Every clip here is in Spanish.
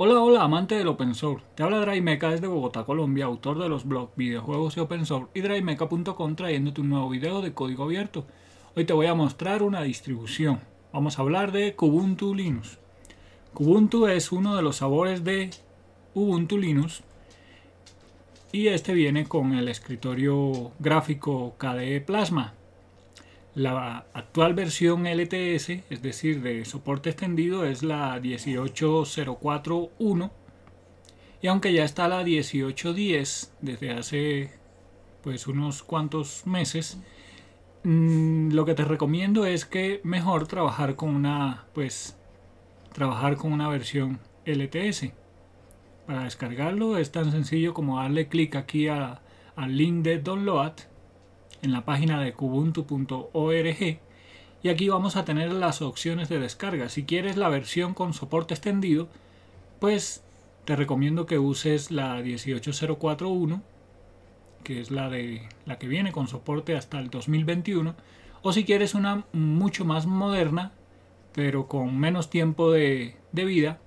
Hola, hola, amante del open source. Te habla Draymeca desde Bogotá, Colombia, autor de los blogs Videojuegos y Open Source y Draymeca.com trayéndote un nuevo video de código abierto. Hoy te voy a mostrar una distribución. Vamos a hablar de Kubuntu Linux. Kubuntu es uno de los sabores de Ubuntu Linux y este viene con el escritorio gráfico KDE Plasma. La actual versión LTS, es decir, de soporte extendido, es la 18041 y aunque ya está la 1810 desde hace pues unos cuantos meses, mm, lo que te recomiendo es que mejor trabajar con una pues trabajar con una versión LTS. Para descargarlo es tan sencillo como darle clic aquí a, al link de download en la página de kubuntu.org y aquí vamos a tener las opciones de descarga. Si quieres la versión con soporte extendido, pues te recomiendo que uses la 18041, que es la, de, la que viene con soporte hasta el 2021, o si quieres una mucho más moderna, pero con menos tiempo de, de vida,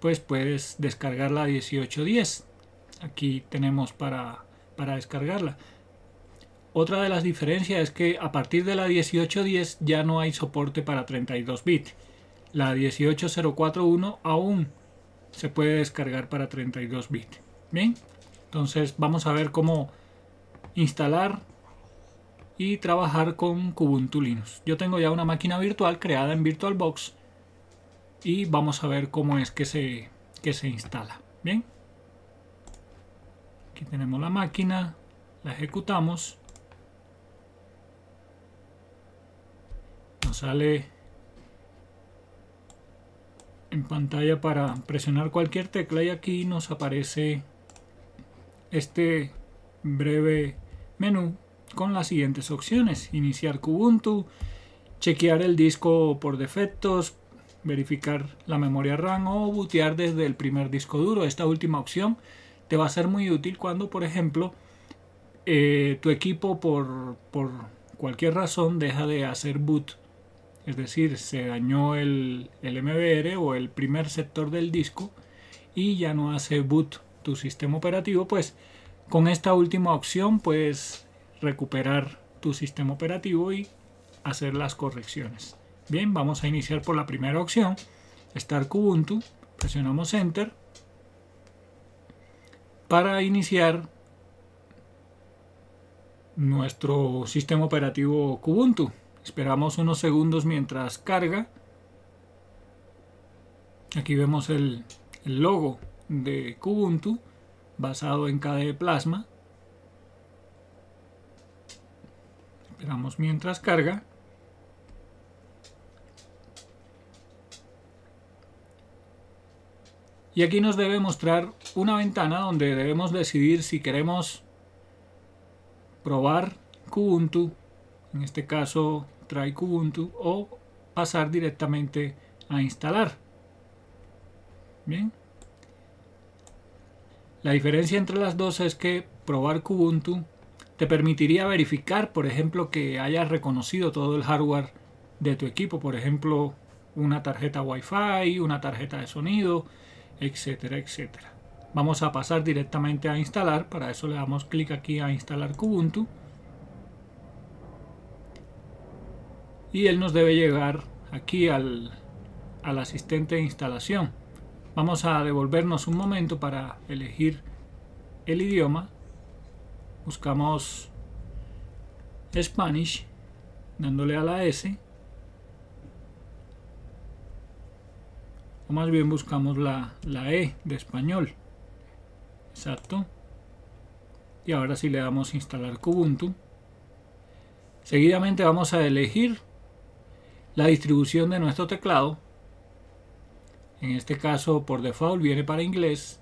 pues puedes descargar la 1810. Aquí tenemos para, para descargarla. Otra de las diferencias es que a partir de la 1810 ya no hay soporte para 32 bits. La 18041 aún se puede descargar para 32 bits. Bien, entonces vamos a ver cómo instalar y trabajar con Kubuntu Linux. Yo tengo ya una máquina virtual creada en VirtualBox y vamos a ver cómo es que se, que se instala. Bien, aquí tenemos la máquina, la ejecutamos sale en pantalla para presionar cualquier tecla y aquí nos aparece este breve menú con las siguientes opciones. Iniciar Kubuntu, chequear el disco por defectos, verificar la memoria RAM o bootear desde el primer disco duro. Esta última opción te va a ser muy útil cuando, por ejemplo, eh, tu equipo por cualquier razón deja de hacer boot es decir, se dañó el, el MBR o el primer sector del disco y ya no hace boot tu sistema operativo, pues con esta última opción puedes recuperar tu sistema operativo y hacer las correcciones. Bien, vamos a iniciar por la primera opción, Start Kubuntu, presionamos Enter. Para iniciar nuestro sistema operativo Kubuntu. Esperamos unos segundos mientras carga. Aquí vemos el, logo de Kubuntu basado en KDE Plasma. Esperamos mientras carga. Y aquí nos debe mostrar una ventana donde debemos decidir si queremos probar Kubuntu, en este caso trae Kubuntu o pasar directamente a instalar. Bien. La diferencia entre las dos es que probar Kubuntu te permitiría verificar, por ejemplo, que hayas reconocido todo el hardware de tu equipo, por ejemplo, una tarjeta Wi-Fi, una tarjeta de sonido, etcétera, etcétera. Vamos a pasar directamente a instalar, para eso le damos clic aquí a instalar Kubuntu. y él nos debe llegar aquí al, asistente de instalación. Vamos a devolvernos un momento para elegir el idioma. Buscamos Spanish, dándole a la S. O más bien buscamos la, E de español. Exacto. Y ahora si sí le damos instalar Kubuntu. Seguidamente vamos a elegir la distribución de nuestro teclado. En este caso por default viene para inglés.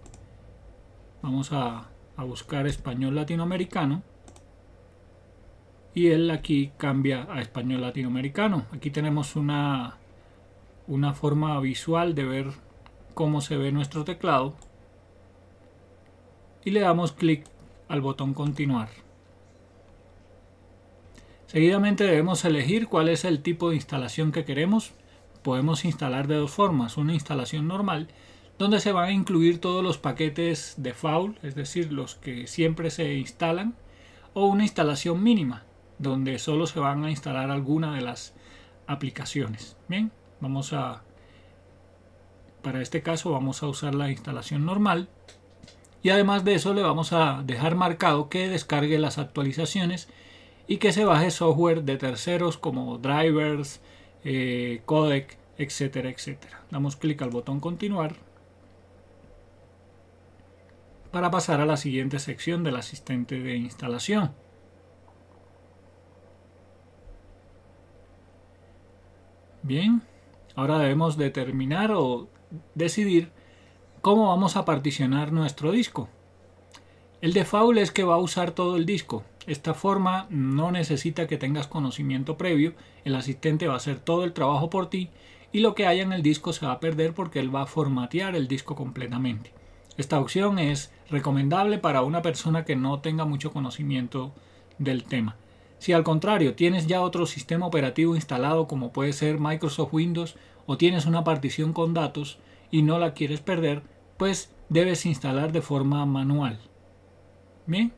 Vamos a, a buscar español latinoamericano. Y él aquí cambia a español latinoamericano. Aquí tenemos una, una forma visual de ver cómo se ve nuestro teclado. Y le damos clic al botón continuar. Seguidamente debemos elegir cuál es el tipo de instalación que queremos. Podemos instalar de dos formas, una instalación normal donde se van a incluir todos los paquetes de es decir, los que siempre se instalan, o una instalación mínima, donde solo se van a instalar algunas de las aplicaciones. Bien, vamos a, para este caso vamos a usar la instalación normal y además de eso le vamos a dejar marcado que descargue las actualizaciones y que se baje software de terceros como drivers, eh, codec, etcétera, etcétera. Damos clic al botón continuar para pasar a la siguiente sección del asistente de instalación. Bien, ahora debemos determinar o decidir cómo vamos a particionar nuestro disco. El default es que va a usar todo el disco, esta forma no necesita que tengas conocimiento previo, el asistente va a hacer todo el trabajo por ti y lo que haya en el disco se va a perder porque él va a formatear el disco completamente. Esta opción es recomendable para una persona que no tenga mucho conocimiento del tema. Si al contrario tienes ya otro sistema operativo instalado como puede ser Microsoft Windows o tienes una partición con datos y no la quieres perder, pues debes instalar de forma manual. Bien,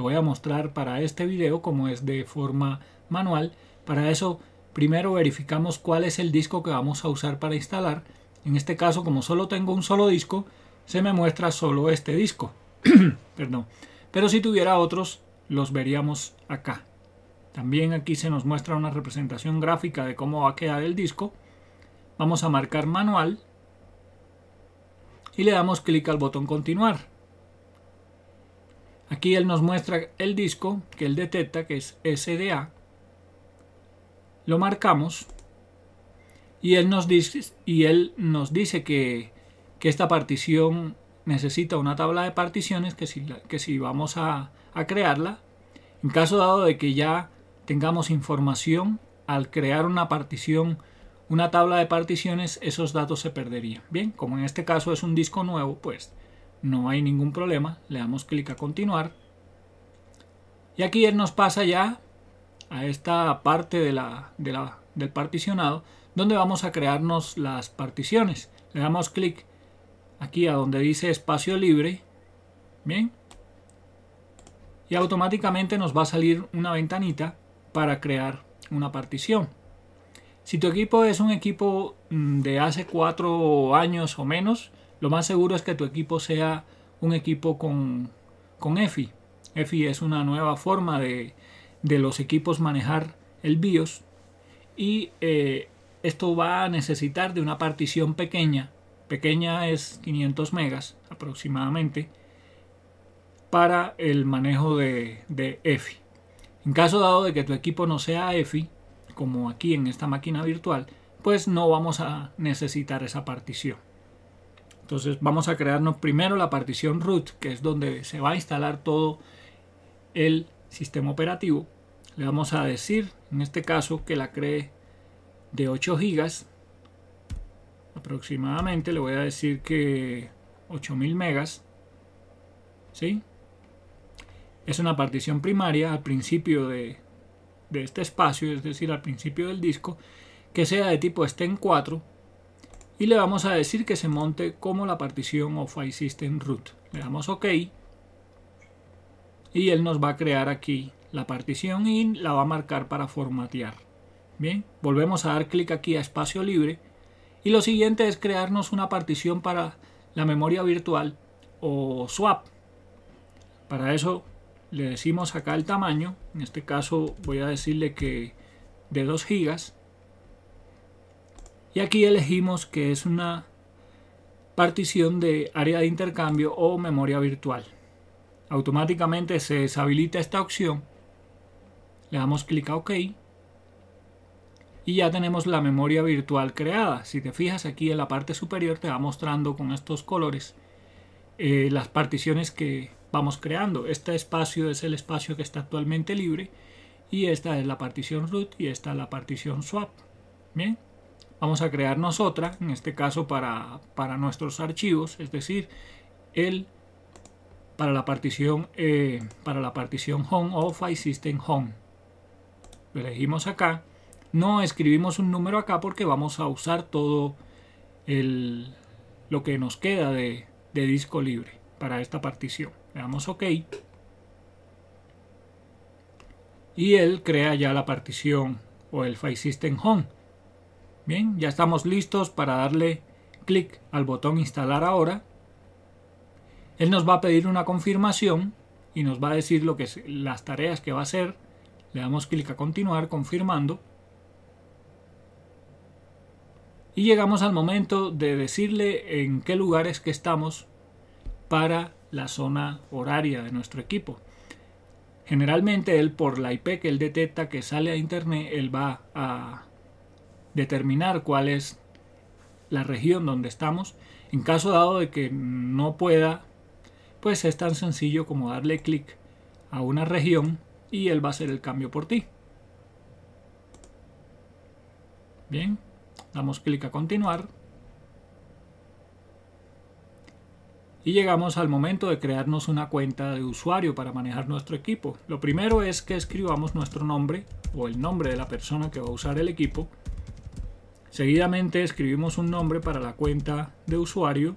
voy a mostrar para este video como es de forma manual. Para eso primero verificamos cuál es el disco que vamos a usar para instalar. En este caso como solo tengo un solo disco se me muestra solo este disco. Perdón. Pero si tuviera otros los veríamos acá. También aquí se nos muestra una representación gráfica de cómo va a quedar el disco. Vamos a marcar manual y le damos clic al botón continuar. Aquí él nos muestra el disco que él detecta, que es SDA. Lo marcamos y él nos dice, y él nos dice que, esta partición necesita una tabla de particiones que si, que si vamos a, a crearla, en caso dado de que ya tengamos información al crear una partición, una tabla de particiones, esos datos se perderían. Bien, como en este caso es un disco nuevo, pues no hay ningún problema, le damos clic a continuar y aquí él nos pasa ya a esta parte de la, del particionado donde vamos a crearnos las particiones. Le damos clic aquí a donde dice espacio libre, bien, y automáticamente nos va a salir una ventanita para crear una partición. Si tu equipo es un equipo mm, de hace cuatro años o menos, lo más seguro es que tu equipo sea un equipo con, EFI. EFI es una nueva forma de, los equipos manejar el BIOS y eh, esto va a necesitar de una partición pequeña, pequeña es 500 megas aproximadamente, para el manejo de, de EFI. En caso dado de que tu equipo no sea EFI, como aquí en esta máquina virtual, pues no vamos a necesitar esa partición. Entonces vamos a crearnos primero la partición root, que es donde se va a instalar todo el sistema operativo. Le vamos a decir, en este caso, que la cree de 8 GB aproximadamente. Le voy a decir que 8000 megas. ¿Sí? Es una partición primaria al principio de, este espacio, es decir, al principio del disco, que sea de tipo stem 4 y le vamos a decir que se monte como la partición o file system root. Le damos OK y él nos va a crear aquí la partición y la va a marcar para formatear. Bien, volvemos a dar clic aquí a espacio libre y lo siguiente es crearnos una partición para la memoria virtual o swap. Para eso le decimos acá el tamaño, en este caso voy a decirle que de 2 gigas y aquí elegimos que es una partición de área de intercambio o memoria virtual. Automáticamente se deshabilita esta opción. Le damos clic a OK. Y ya tenemos la memoria virtual creada. Si te fijas aquí en la parte superior te va mostrando con estos colores eh, las particiones que vamos creando. Este espacio es el espacio que está actualmente libre y esta es la partición root y esta es la partición swap. Bien vamos a crearnos otra, en este caso para, nuestros archivos, es decir, el para la partición eh, para la partición home o file system home. Lo elegimos acá. No escribimos un número acá porque vamos a usar todo el, lo que nos queda de, de disco libre para esta partición. Le damos OK. Y él crea ya la partición o el file system home. Bien, ya estamos listos para darle clic al botón instalar ahora. Él nos va a pedir una confirmación y nos va a decir lo que es, las tareas que va a hacer. Le damos clic a continuar confirmando. Y llegamos al momento de decirle en qué lugares que estamos para la zona horaria de nuestro equipo. Generalmente él por la IP que él detecta que sale a internet, él va a determinar cuál es la región donde estamos. En caso dado de que no pueda, pues es tan sencillo como darle clic a una región y él va a hacer el cambio por ti. Bien, damos clic a continuar. Y llegamos al momento de crearnos una cuenta de usuario para manejar nuestro equipo. Lo primero es que escribamos nuestro nombre o el nombre de la persona que va a usar el equipo Seguidamente escribimos un nombre para la cuenta de usuario,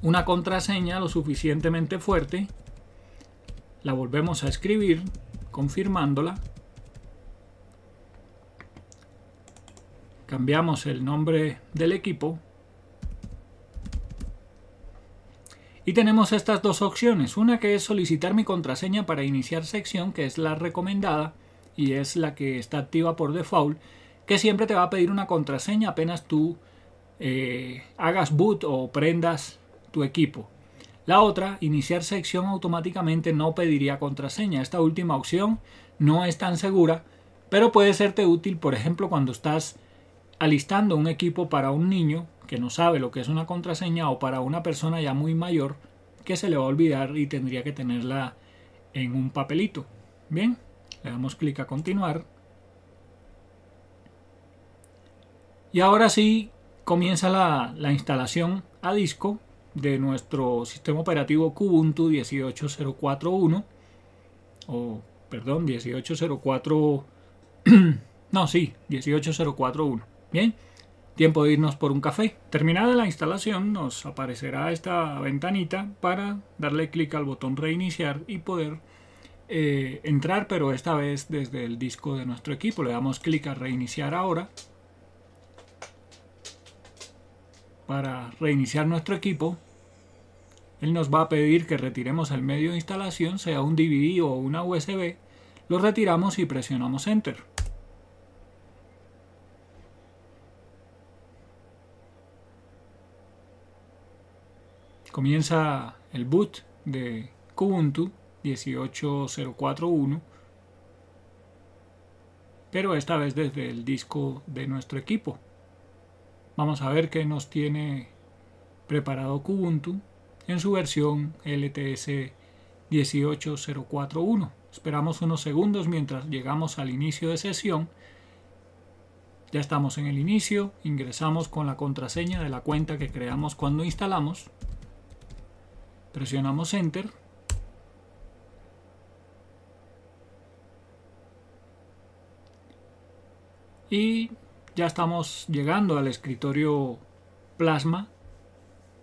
una contraseña lo suficientemente fuerte, la volvemos a escribir confirmándola, cambiamos el nombre del equipo Y tenemos estas dos opciones, una que es solicitar mi contraseña para iniciar sección, que es la recomendada y es la que está activa por default, que siempre te va a pedir una contraseña apenas tú eh, hagas boot o prendas tu equipo. La otra, iniciar sección automáticamente no pediría contraseña. Esta última opción no es tan segura, pero puede serte útil, por ejemplo, cuando estás alistando un equipo para un niño que no sabe lo que es una contraseña o para una persona ya muy mayor que se le va a olvidar y tendría que tenerla en un papelito. Bien, le damos clic a continuar. Y ahora sí comienza la, instalación a disco de nuestro sistema operativo Kubuntu 18.041 o perdón 18.04 no sí 18.041 bien tiempo de irnos por un café terminada la instalación nos aparecerá esta ventanita para darle clic al botón reiniciar y poder eh, entrar pero esta vez desde el disco de nuestro equipo le damos clic a reiniciar ahora para reiniciar nuestro equipo, él nos va a pedir que retiremos el medio de instalación, sea un DVD o una USB, lo retiramos y presionamos Enter. Comienza el boot de Kubuntu 18041, pero esta vez desde el disco de nuestro equipo. Vamos a ver qué nos tiene preparado Kubuntu en su versión LTS 18041. Esperamos unos segundos mientras llegamos al inicio de sesión. Ya estamos en el inicio, ingresamos con la contraseña de la cuenta que creamos cuando instalamos. Presionamos Enter. Y ya estamos llegando al escritorio plasma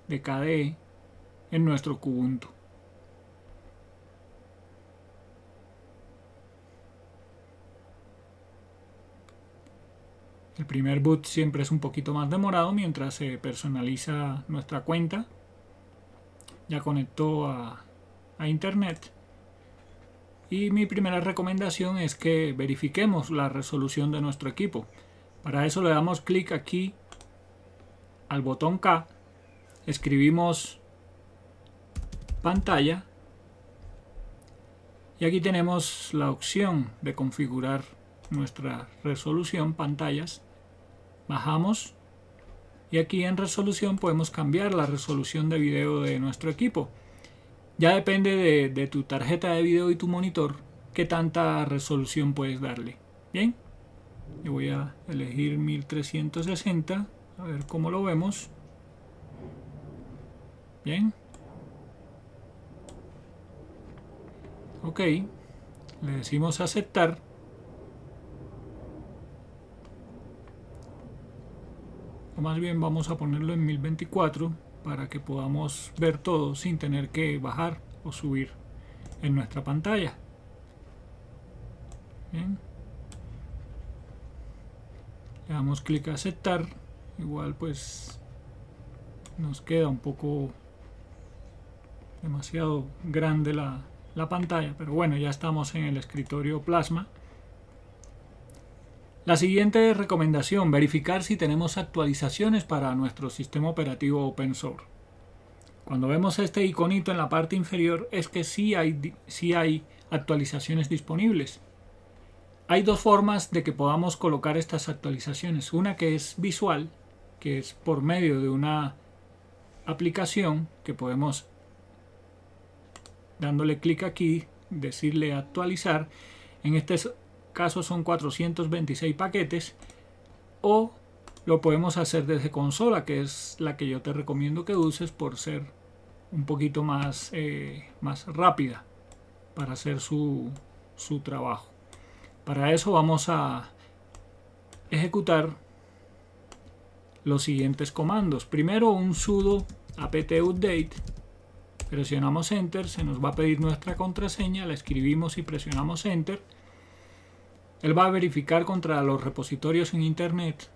de KDE en nuestro Kubuntu. El primer boot siempre es un poquito más demorado mientras se personaliza nuestra cuenta. Ya conectó a, a internet. Y mi primera recomendación es que verifiquemos la resolución de nuestro equipo. Para eso le damos clic aquí al botón K, escribimos pantalla y aquí tenemos la opción de configurar nuestra resolución pantallas. Bajamos y aquí en resolución podemos cambiar la resolución de video de nuestro equipo. Ya depende de, de tu tarjeta de video y tu monitor qué tanta resolución puedes darle. Bien yo voy a elegir 1360 a ver cómo lo vemos bien ok le decimos aceptar o más bien vamos a ponerlo en 1024 para que podamos ver todo sin tener que bajar o subir en nuestra pantalla le damos clic a aceptar. Igual pues nos queda un poco demasiado grande la, pantalla. Pero bueno, ya estamos en el escritorio Plasma. La siguiente recomendación, verificar si tenemos actualizaciones para nuestro sistema operativo open source. Cuando vemos este iconito en la parte inferior es que sí hay, sí hay actualizaciones disponibles hay dos formas de que podamos colocar estas actualizaciones. Una que es visual, que es por medio de una aplicación que podemos dándole clic aquí, decirle actualizar. En este caso son 426 paquetes o lo podemos hacer desde consola, que es la que yo te recomiendo que uses por ser un poquito más, eh, más rápida para hacer su trabajo. Para eso vamos a ejecutar los siguientes comandos. Primero un sudo apt update. Presionamos enter, se nos va a pedir nuestra contraseña, la escribimos y presionamos enter. Él va a verificar contra los repositorios en internet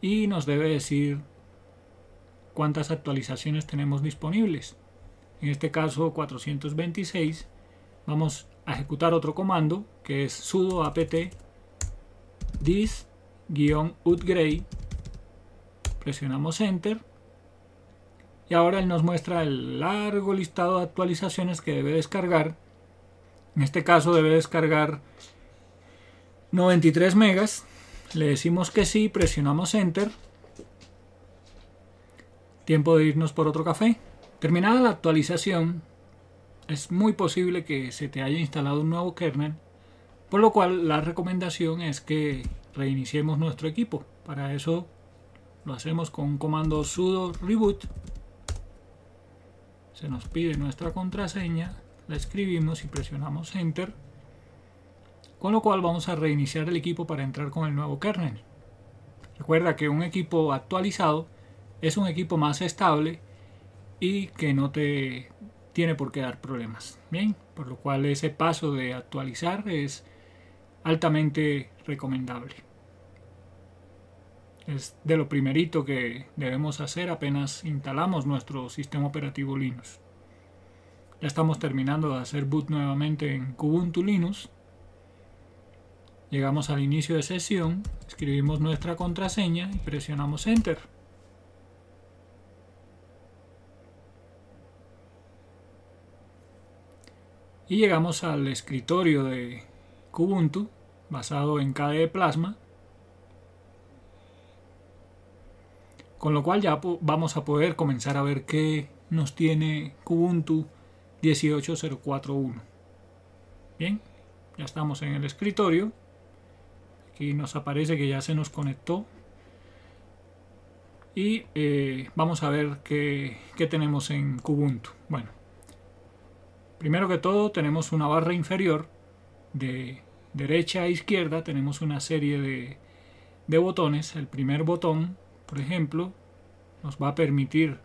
y nos debe decir cuántas actualizaciones tenemos disponibles. En este caso 426. Vamos a ejecutar otro comando que es sudo apt dis-upgrade. Presionamos enter. Y ahora él nos muestra el largo listado de actualizaciones que debe descargar. En este caso debe descargar 93 megas. Le decimos que sí, presionamos enter. Tiempo de irnos por otro café. Terminada la actualización, es muy posible que se te haya instalado un nuevo kernel, por lo cual la recomendación es que reiniciemos nuestro equipo. Para eso lo hacemos con un comando sudo reboot. Se nos pide nuestra contraseña, la escribimos y presionamos enter. Con lo cual vamos a reiniciar el equipo para entrar con el nuevo kernel. Recuerda que un equipo actualizado es un equipo más estable y que no te tiene por qué dar problemas. Bien, por lo cual ese paso de actualizar es altamente recomendable. Es de lo primerito que debemos hacer apenas instalamos nuestro sistema operativo Linux. Ya estamos terminando de hacer boot nuevamente en Kubuntu Linux. Llegamos al inicio de sesión, escribimos nuestra contraseña y presionamos Enter. y llegamos al escritorio de Kubuntu basado en KDE Plasma con lo cual ya vamos a poder comenzar a ver qué nos tiene Kubuntu 18041 bien ya estamos en el escritorio aquí nos aparece que ya se nos conectó y eh, vamos a ver qué, qué tenemos en Kubuntu bueno Primero que todo tenemos una barra inferior de derecha a izquierda, tenemos una serie de, botones. El primer botón, por ejemplo, nos va a permitir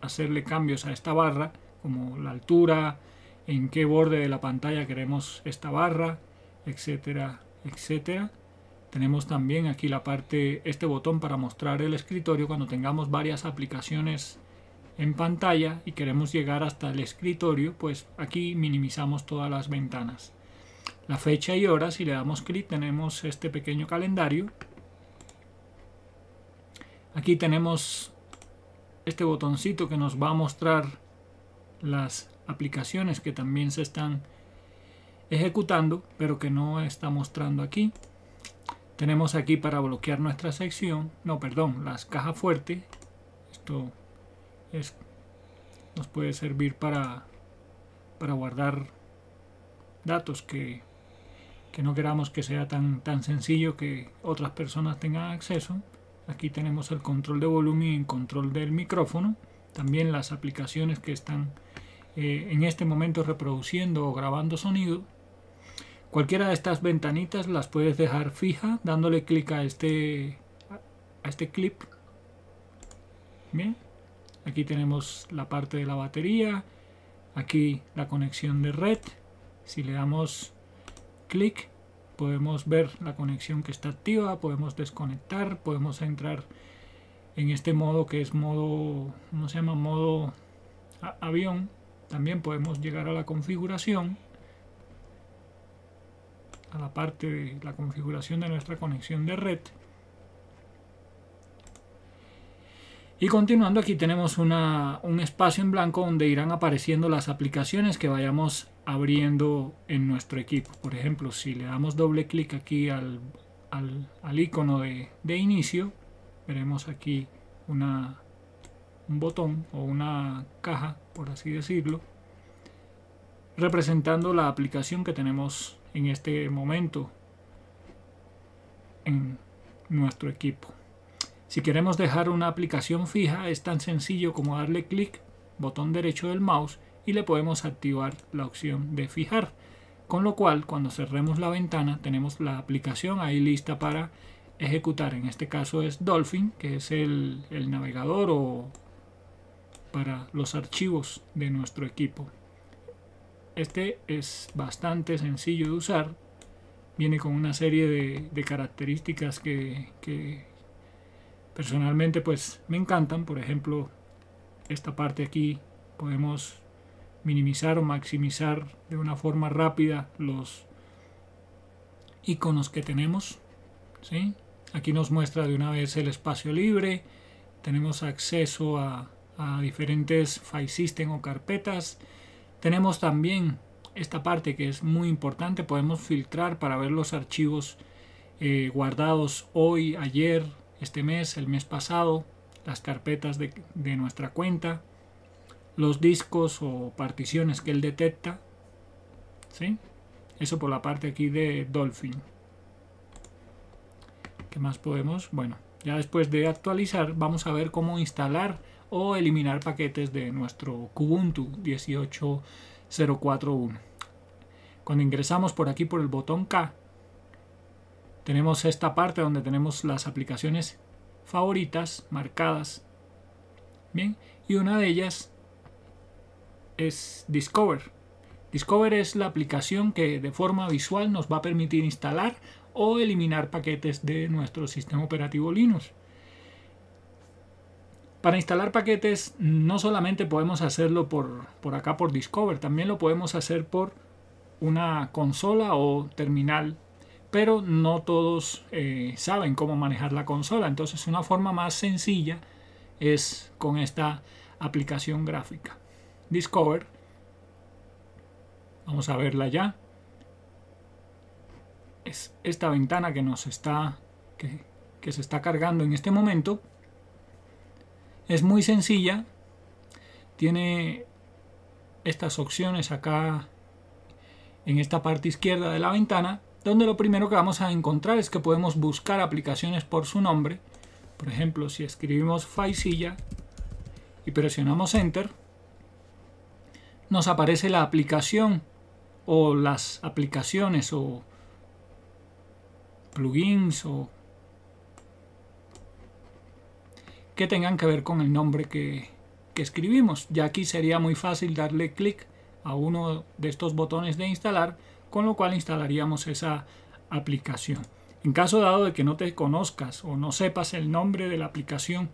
hacerle cambios a esta barra, como la altura, en qué borde de la pantalla queremos esta barra, etcétera, etcétera. Tenemos también aquí la parte, este botón para mostrar el escritorio cuando tengamos varias aplicaciones en pantalla y queremos llegar hasta el escritorio, pues aquí minimizamos todas las ventanas. La fecha y hora, si le damos clic tenemos este pequeño calendario. Aquí tenemos este botoncito que nos va a mostrar las aplicaciones que también se están ejecutando, pero que no está mostrando aquí. Tenemos aquí para bloquear nuestra sección, no, perdón, las cajas fuertes. Esto es, nos puede servir para, para guardar datos que, no queramos que sea tan, tan sencillo que otras personas tengan acceso. Aquí tenemos el control de volumen y el control del micrófono. También las aplicaciones que están eh, en este momento reproduciendo o grabando sonido. Cualquiera de estas ventanitas las puedes dejar fija dándole clic a este, a este clip. Bien. Aquí tenemos la parte de la batería. Aquí la conexión de red. Si le damos clic podemos ver la conexión que está activa, podemos desconectar, podemos entrar en este modo que es modo, ¿cómo se llama? Modo avión. También podemos llegar a la configuración, a la parte de la configuración de nuestra conexión de red. Y continuando aquí tenemos un espacio en blanco donde irán apareciendo las aplicaciones que vayamos abriendo en nuestro equipo. Por ejemplo, si le damos doble clic aquí al, al, icono de, de, inicio, veremos aquí una, un botón o una caja, por así decirlo, representando la aplicación que tenemos en este momento en nuestro equipo. Si queremos dejar una aplicación fija es tan sencillo como darle clic, botón derecho del mouse y le podemos activar la opción de fijar. Con lo cual cuando cerremos la ventana tenemos la aplicación ahí lista para ejecutar. En este caso es Dolphin, que es el, navegador o para los archivos de nuestro equipo. Este es bastante sencillo de usar. Viene con una serie de, características que personalmente pues me encantan. Por ejemplo, esta parte aquí podemos minimizar o maximizar de una forma rápida los iconos que tenemos. ¿sí? Aquí nos muestra de una vez el espacio libre. Tenemos acceso a, diferentes file system o carpetas. Tenemos también esta parte que es muy importante. Podemos filtrar para ver los archivos eh, guardados hoy, ayer, este mes, el mes pasado, las carpetas de, nuestra cuenta, los discos o particiones que él detecta. ¿Sí? Eso por la parte aquí de Dolphin. ¿Qué más podemos? Bueno, ya después de actualizar vamos a ver cómo instalar o eliminar paquetes de nuestro Kubuntu 18041. Cuando ingresamos por aquí por el botón K, tenemos esta parte donde tenemos las aplicaciones favoritas marcadas. Bien, y una de ellas es Discover. Discover es la aplicación que de forma visual nos va a permitir instalar o eliminar paquetes de nuestro sistema operativo Linux. Para instalar paquetes no solamente podemos hacerlo por, por acá por Discover, también lo podemos hacer por una consola o terminal pero no todos eh, saben cómo manejar la consola. Entonces una forma más sencilla es con esta aplicación gráfica. Discover. Vamos a verla ya. Es esta ventana que nos está que se está cargando en este momento. Es muy sencilla. Tiene estas opciones acá en esta parte izquierda de la ventana donde lo primero que vamos a encontrar es que podemos buscar aplicaciones por su nombre. Por ejemplo, si escribimos Faisilla y presionamos Enter, nos aparece la aplicación o las aplicaciones o plugins o que tengan que ver con el nombre que, que escribimos. Ya aquí sería muy fácil darle clic a uno de estos botones de instalar con lo cual instalaríamos esa aplicación. En caso dado de que no te conozcas o no sepas el nombre de la aplicación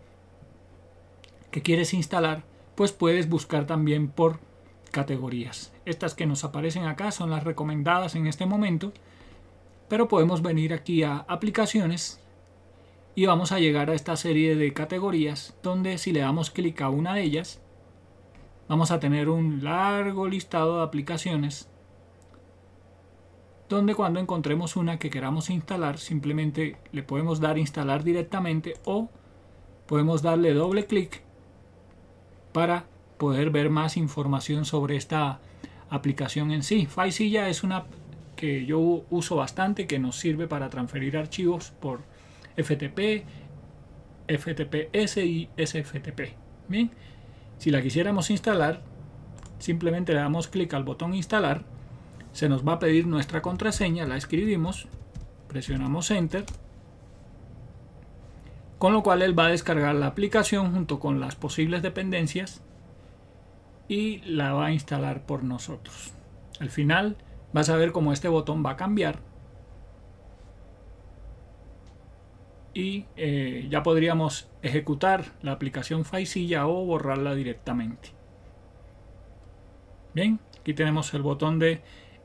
que quieres instalar, pues puedes buscar también por categorías. Estas que nos aparecen acá son las recomendadas en este momento, pero podemos venir aquí a aplicaciones y vamos a llegar a esta serie de categorías donde si le damos clic a una de ellas, vamos a tener un largo listado de aplicaciones donde cuando encontremos una que queramos instalar simplemente le podemos dar instalar directamente o podemos darle doble clic para poder ver más información sobre esta aplicación en sí. FileZilla es una que yo uso bastante que nos sirve para transferir archivos por FTP, FTPS y SFTP. Bien, si la quisiéramos instalar, simplemente le damos clic al botón instalar se nos va a pedir nuestra contraseña, la escribimos, presionamos Enter, con lo cual él va a descargar la aplicación junto con las posibles dependencias y la va a instalar por nosotros. Al final vas a ver cómo este botón va a cambiar y eh, ya podríamos ejecutar la aplicación Faisilla. o borrarla directamente. Bien, aquí tenemos el botón de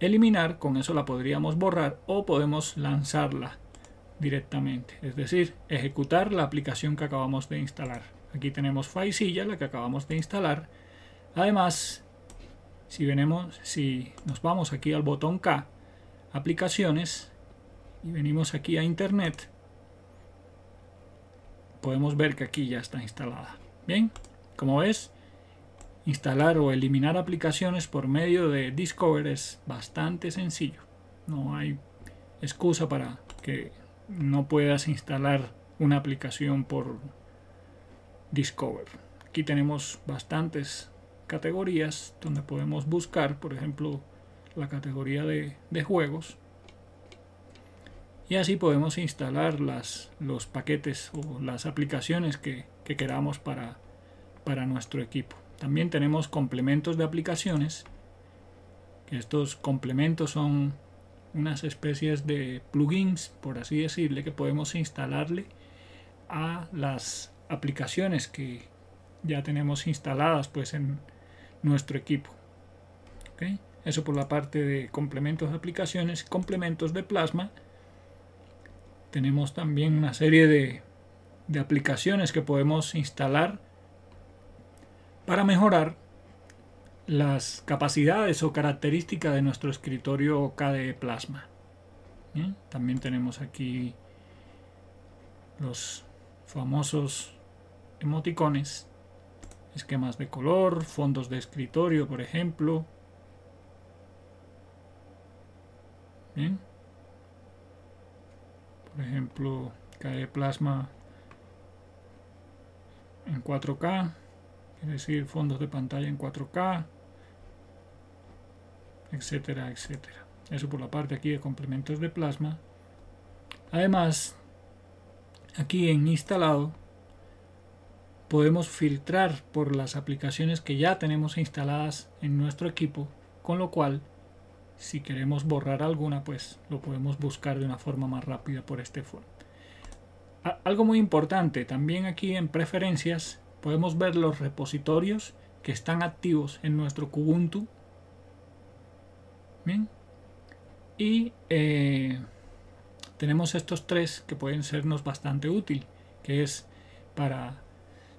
eliminar, con eso la podríamos borrar o podemos lanzarla directamente, es decir, ejecutar la aplicación que acabamos de instalar. Aquí tenemos Faisilla, la que acabamos de instalar. Además, si, venimos, si nos vamos aquí al botón K, aplicaciones, y venimos aquí a Internet, podemos ver que aquí ya está instalada. Bien, como ves, Instalar o eliminar aplicaciones por medio de Discover es bastante sencillo. No hay excusa para que no puedas instalar una aplicación por Discover. Aquí tenemos bastantes categorías donde podemos buscar, por ejemplo, la categoría de, juegos. Y así podemos instalar los paquetes o las aplicaciones que, que queramos para, para nuestro equipo. También tenemos complementos de aplicaciones. estos complementos son unas especies de plugins, por así decirle, que podemos instalarle a las aplicaciones que ya tenemos instaladas pues en nuestro equipo. Eso por la parte de complementos de aplicaciones, complementos de plasma. Tenemos también una serie de, de aplicaciones que podemos instalar para mejorar las capacidades o características de nuestro escritorio KDE Plasma. También tenemos aquí los famosos emoticones, esquemas de color, fondos de escritorio, por ejemplo. Por ejemplo, KDE Plasma en 4K es decir, fondos de pantalla en 4K, etcétera, etcétera. Eso por la parte aquí de complementos de plasma. Además, aquí en instalado podemos filtrar por las aplicaciones que ya tenemos instaladas en nuestro equipo, con lo cual si queremos borrar alguna, pues lo podemos buscar de una forma más rápida por este foro. Algo muy importante, también aquí en preferencias podemos ver los repositorios que están activos en nuestro Kubuntu. Bien. Y eh, tenemos estos tres que pueden sernos bastante útil, que es para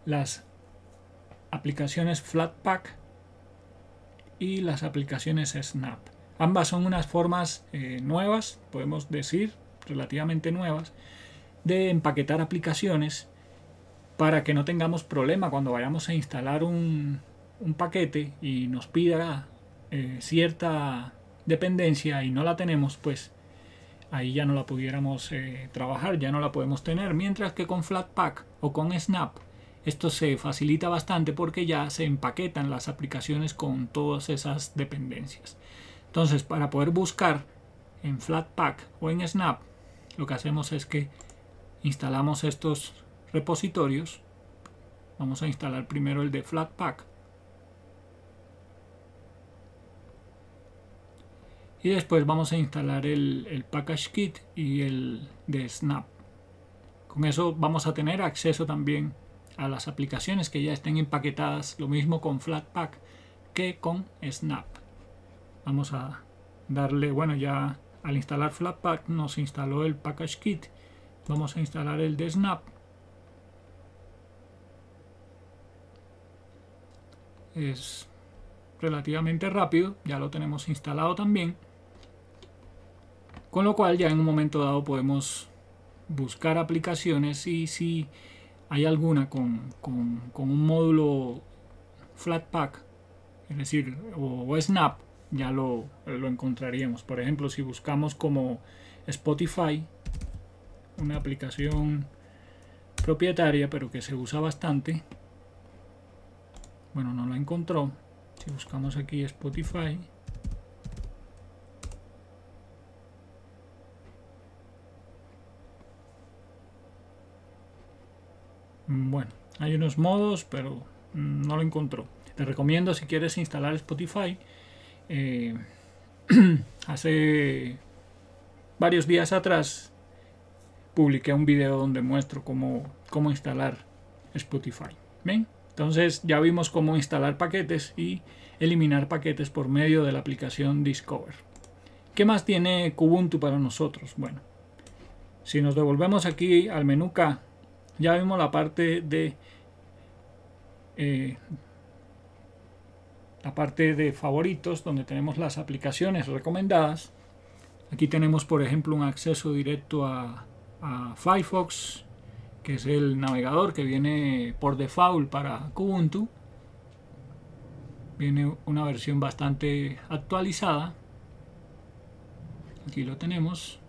las aplicaciones Flatpak y las aplicaciones Snap. Ambas son unas formas eh, nuevas, podemos decir, relativamente nuevas, de empaquetar aplicaciones para que no tengamos problema cuando vayamos a instalar un, paquete y nos pida eh, cierta dependencia y no la tenemos, pues ahí ya no la pudiéramos eh, trabajar, ya no la podemos tener. Mientras que con Flatpak o con Snap esto se facilita bastante porque ya se empaquetan las aplicaciones con todas esas dependencias. Entonces, para poder buscar en Flatpak o en Snap, lo que hacemos es que instalamos estos repositorios. Vamos a instalar primero el de Flatpak. Y después vamos a instalar el, el Package Kit y el de Snap. Con eso vamos a tener acceso también a las aplicaciones que ya estén empaquetadas, lo mismo con Flatpak que con Snap. Vamos a darle, bueno, ya al instalar Flatpak nos instaló el Package Kit. Vamos a instalar el de Snap es relativamente rápido, ya lo tenemos instalado también. Con lo cual ya en un momento dado podemos buscar aplicaciones y si hay alguna con, con, un módulo Flatpak, es decir, o, Snap, ya lo, lo, encontraríamos. Por ejemplo, si buscamos como Spotify, una aplicación propietaria pero que se usa bastante, bueno, no la encontró. Si buscamos aquí Spotify. Bueno, hay unos modos, pero mm, no lo encontró. Te recomiendo si quieres instalar Spotify. Eh, hace varios días atrás publiqué un video donde muestro cómo, cómo instalar Spotify. ¿Ven? Entonces ya vimos cómo instalar paquetes y eliminar paquetes por medio de la aplicación Discover. ¿Qué más tiene Kubuntu para nosotros? Bueno, si nos devolvemos aquí al menú K, ya vimos la parte de eh, la parte de favoritos donde tenemos las aplicaciones recomendadas. Aquí tenemos por ejemplo un acceso directo a Firefox, que es el navegador que viene por default para Kubuntu. Viene una versión bastante actualizada. Aquí lo tenemos.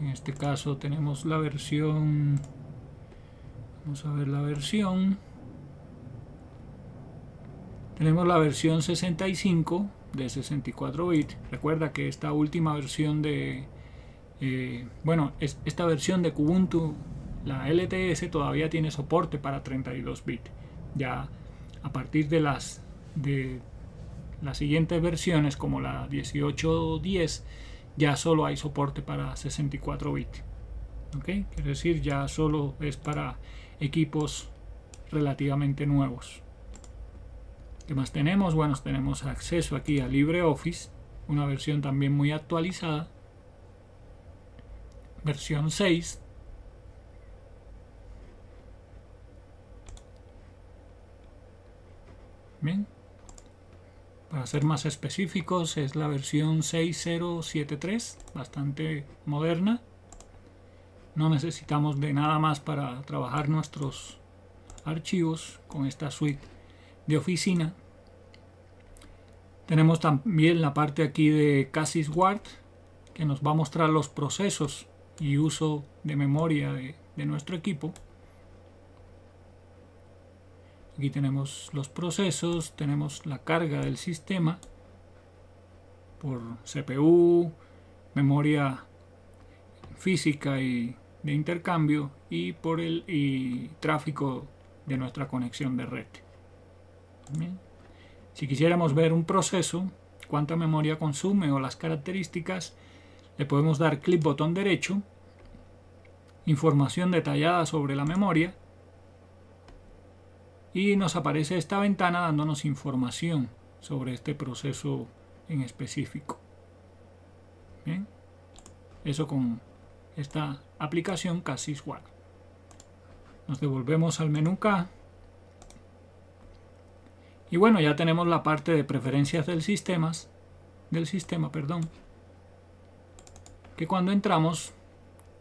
En este caso tenemos la versión... Vamos a ver la versión. Tenemos la versión 65 de 64 bits. Recuerda que esta última versión de... Eh, bueno, esta versión de Kubuntu la LTS todavía tiene soporte para 32 bits. Ya a partir de las de las siguientes versiones como la 1810 ya solo hay soporte para 64 bits. ¿Ok? Es decir, ya solo es para equipos relativamente nuevos. ¿Qué más tenemos? Bueno, tenemos acceso aquí a LibreOffice, una versión también muy actualizada. Versión 6 Para ser más específicos, es la versión 6073, bastante moderna. No necesitamos de nada más para trabajar nuestros archivos con esta suite de oficina. Tenemos también la parte aquí de CasisWard, que nos va a mostrar los procesos y uso de memoria de nuestro equipo. Aquí tenemos los procesos, tenemos la carga del sistema por CPU, memoria física y de intercambio y por el tráfico de nuestra conexión de red. Si quisiéramos ver un proceso, cuánta memoria consume o las características, le podemos dar clic botón derecho, información detallada sobre la memoria y nos aparece esta ventana dándonos información sobre este proceso en específico. Bien, eso con esta aplicación casi Nos devolvemos al menú K. Y bueno, ya tenemos la parte de preferencias del sistema, del sistema, perdón. Que cuando entramos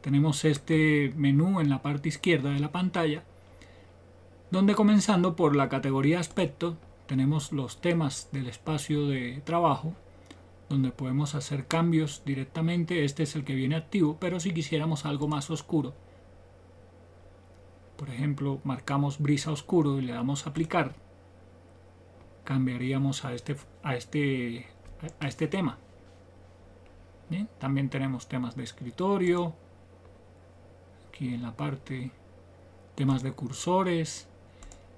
tenemos este menú en la parte izquierda de la pantalla donde comenzando por la categoría aspecto tenemos los temas del espacio de trabajo, donde podemos hacer cambios directamente, este es el que viene activo, pero si quisiéramos algo más oscuro, por ejemplo, marcamos brisa oscuro y le damos aplicar, cambiaríamos a este, a este, a este tema. también tenemos temas de escritorio, aquí en la parte, temas de cursores,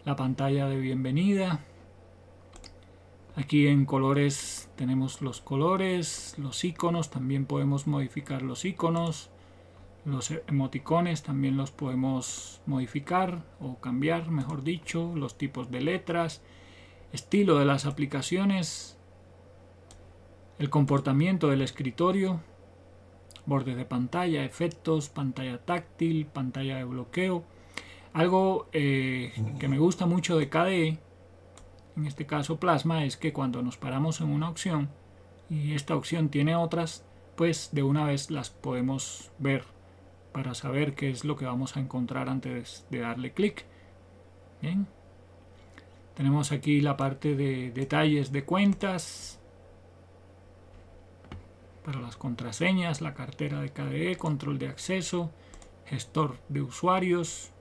la pantalla de bienvenida. Aquí en colores tenemos los colores, los iconos, también podemos modificar los iconos. Los emoticones también los podemos modificar o cambiar, mejor dicho, los tipos de letras, estilo de las aplicaciones, el comportamiento del escritorio, bordes de pantalla, efectos, pantalla táctil, pantalla de bloqueo, algo eh, que me gusta mucho de KDE, en este caso Plasma, es que cuando nos paramos en una opción y esta opción tiene otras, pues de una vez las podemos ver para saber qué es lo que vamos a encontrar antes de darle clic. Tenemos aquí la parte de detalles de cuentas, para las contraseñas, la cartera de KDE, control de acceso, gestor de usuarios,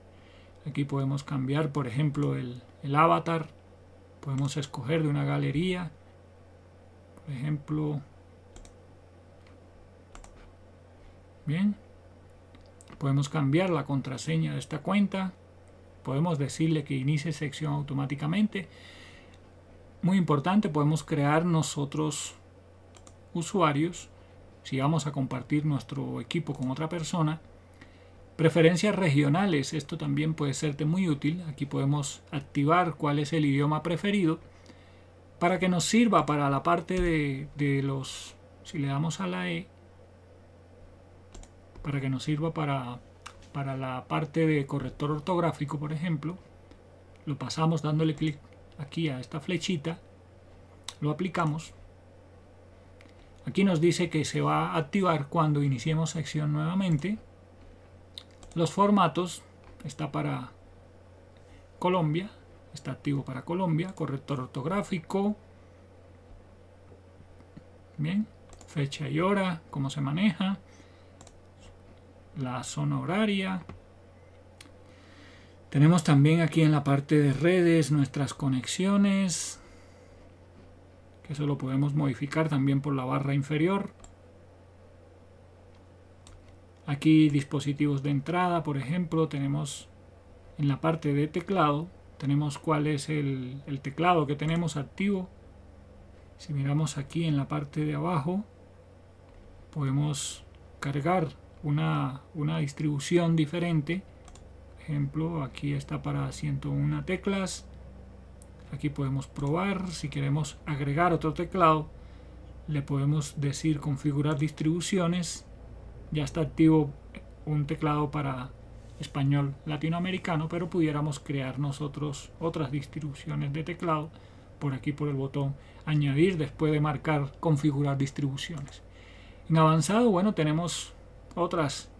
Aquí podemos cambiar, por ejemplo, el, avatar. Podemos escoger de una galería. Por ejemplo... Bien. Podemos cambiar la contraseña de esta cuenta. Podemos decirle que inicie sección automáticamente. Muy importante, podemos crear nosotros usuarios. Si vamos a compartir nuestro equipo con otra persona, Preferencias regionales, esto también puede serte muy útil. Aquí podemos activar cuál es el idioma preferido para que nos sirva para la parte de, los... Si le damos a la E, para que nos sirva para, para la parte de corrector ortográfico, por ejemplo, lo pasamos dándole clic aquí a esta flechita, lo aplicamos. Aquí nos dice que se va a activar cuando iniciemos sección nuevamente. Los formatos, está para Colombia, está activo para Colombia, corrector ortográfico, bien, fecha y hora, cómo se maneja, la zona horaria. Tenemos también aquí en la parte de redes nuestras conexiones, que eso lo podemos modificar también por la barra inferior. Aquí dispositivos de entrada, por ejemplo, tenemos en la parte de teclado, tenemos cuál es el, teclado que tenemos activo. Si miramos aquí en la parte de abajo, podemos cargar una, una distribución diferente. Por ejemplo, aquí está para 101 teclas. Aquí podemos probar. Si queremos agregar otro teclado, le podemos decir configurar distribuciones ya está activo un teclado para español latinoamericano, pero pudiéramos crear nosotros otras distribuciones de teclado por aquí por el botón añadir después de marcar configurar distribuciones. En avanzado, bueno, tenemos otras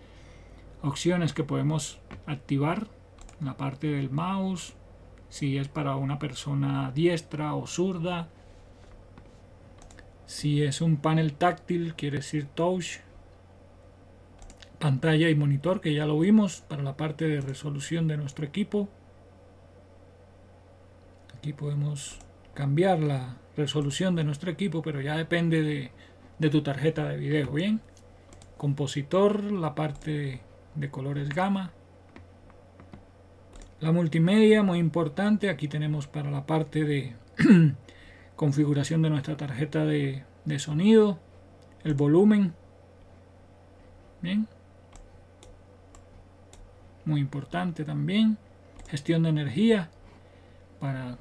opciones que podemos activar la parte del mouse, si es para una persona diestra o zurda, si es un panel táctil, quiere decir touch, pantalla y monitor que ya lo vimos para la parte de resolución de nuestro equipo aquí podemos cambiar la resolución de nuestro equipo pero ya depende de, tu tarjeta de video bien compositor la parte de, colores gama la multimedia muy importante aquí tenemos para la parte de configuración de nuestra tarjeta de, de sonido el volumen bien muy importante también. Gestión de energía para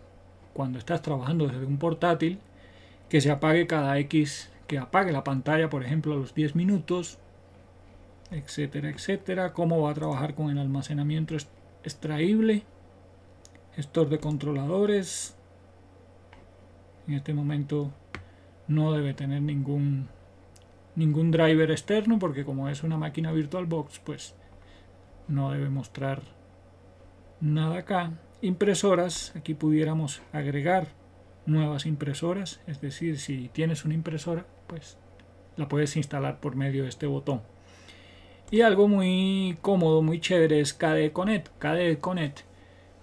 cuando estás trabajando desde un portátil, que se apague cada X, que apague la pantalla, por ejemplo, a los 10 minutos, etcétera, etcétera. Cómo va a trabajar con el almacenamiento extraíble, gestor de controladores. En este momento no debe tener ningún ningún driver externo porque como es una máquina VirtualBox, pues no debe mostrar nada acá. Impresoras, aquí pudiéramos agregar nuevas impresoras, es decir, si tienes una impresora, pues la puedes instalar por medio de este botón. Y algo muy cómodo, muy chévere es KDE Connect. KDE Connect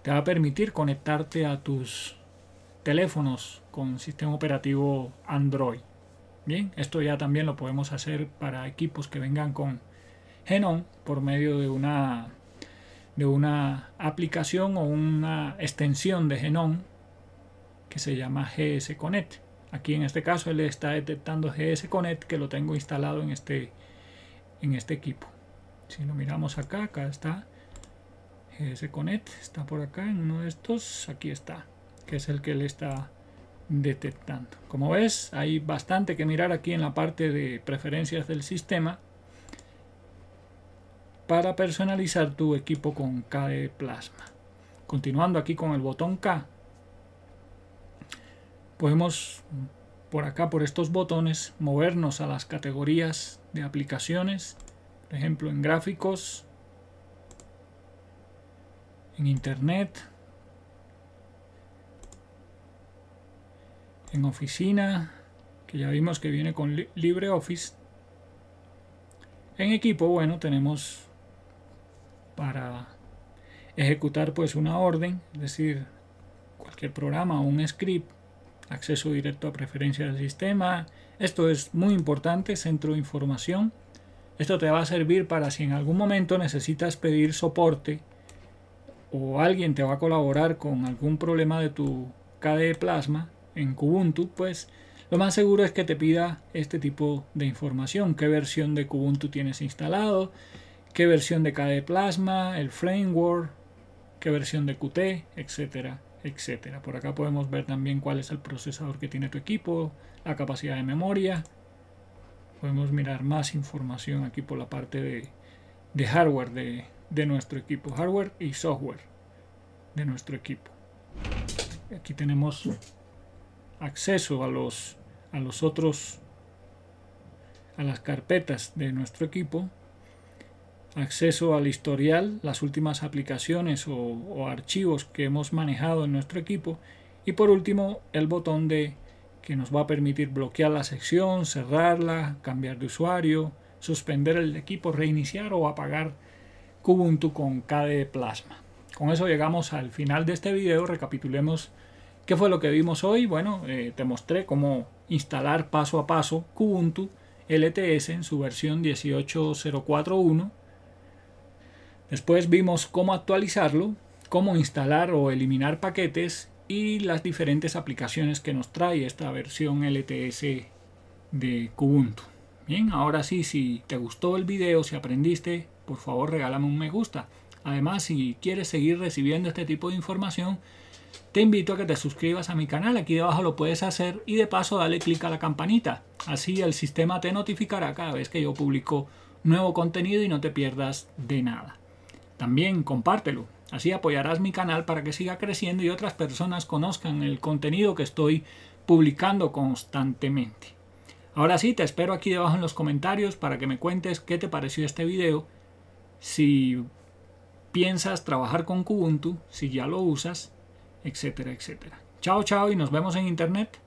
te va a permitir conectarte a tus teléfonos con sistema operativo Android. Bien, esto ya también lo podemos hacer para equipos que vengan con GENON por medio de una, de una aplicación o una extensión de GENON que se llama GS Connect. Aquí en este caso él está detectando GS Connect que lo tengo instalado en este, en este equipo. Si lo miramos acá, acá está GS Connect, está por acá en uno de estos, aquí está, que es el que él está detectando. Como ves, hay bastante que mirar aquí en la parte de preferencias del sistema para personalizar tu equipo con KDE plasma. Continuando aquí con el botón K, podemos por acá, por estos botones, movernos a las categorías de aplicaciones, por ejemplo en gráficos, en internet, en oficina, que ya vimos que viene con LibreOffice. En equipo, bueno, tenemos para ejecutar pues una orden, es decir, cualquier programa o un script, acceso directo a preferencia del sistema. Esto es muy importante, centro de información. Esto te va a servir para si en algún momento necesitas pedir soporte o alguien te va a colaborar con algún problema de tu KDE Plasma en Kubuntu, pues lo más seguro es que te pida este tipo de información, qué versión de Kubuntu tienes instalado, qué versión de KDE Plasma, el framework, qué versión de Qt, etcétera, etcétera. Por acá podemos ver también cuál es el procesador que tiene tu equipo, la capacidad de memoria. Podemos mirar más información aquí por la parte de, hardware de, de nuestro equipo, hardware y software de nuestro equipo. Aquí tenemos acceso a los, a los otros, a las carpetas de nuestro equipo acceso al historial, las últimas aplicaciones o, archivos que hemos manejado en nuestro equipo y por último el botón de que nos va a permitir bloquear la sección, cerrarla, cambiar de usuario, suspender el equipo, reiniciar o apagar Kubuntu con KDE Plasma. Con eso llegamos al final de este video, recapitulemos qué fue lo que vimos hoy. Bueno, eh, te mostré cómo instalar paso a paso Kubuntu LTS en su versión 18.041 Después vimos cómo actualizarlo, cómo instalar o eliminar paquetes y las diferentes aplicaciones que nos trae esta versión LTS de Kubuntu. Bien, ahora sí, si te gustó el video, si aprendiste, por favor regálame un me gusta. Además, si quieres seguir recibiendo este tipo de información, te invito a que te suscribas a mi canal, aquí debajo lo puedes hacer y de paso dale clic a la campanita. Así el sistema te notificará cada vez que yo publico nuevo contenido y no te pierdas de nada. También compártelo. Así apoyarás mi canal para que siga creciendo y otras personas conozcan el contenido que estoy publicando constantemente. Ahora sí, te espero aquí debajo en los comentarios para que me cuentes qué te pareció este video, si piensas trabajar con Kubuntu, si ya lo usas, etcétera, etcétera. Chao, chao y nos vemos en internet.